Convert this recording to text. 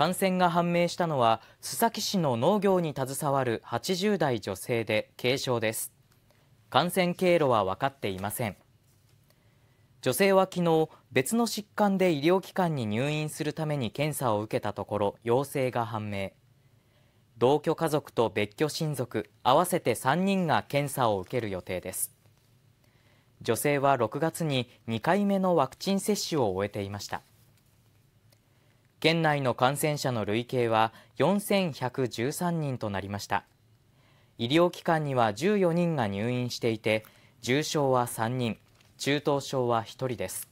感染が判明したのは須崎市の農業に携わる80代女性で軽症です感染経路は分かっていません女性は昨日別の疾患で医療機関に入院するために検査を受けたところ陽性が判明同居家族と別居親族合わせて3人が検査を受ける予定です女性は6月に2回目のワクチン接種を終えていました県内の感染者の累計は4113人となりました医療機関には14人が入院していて重症は3人中等症は1人です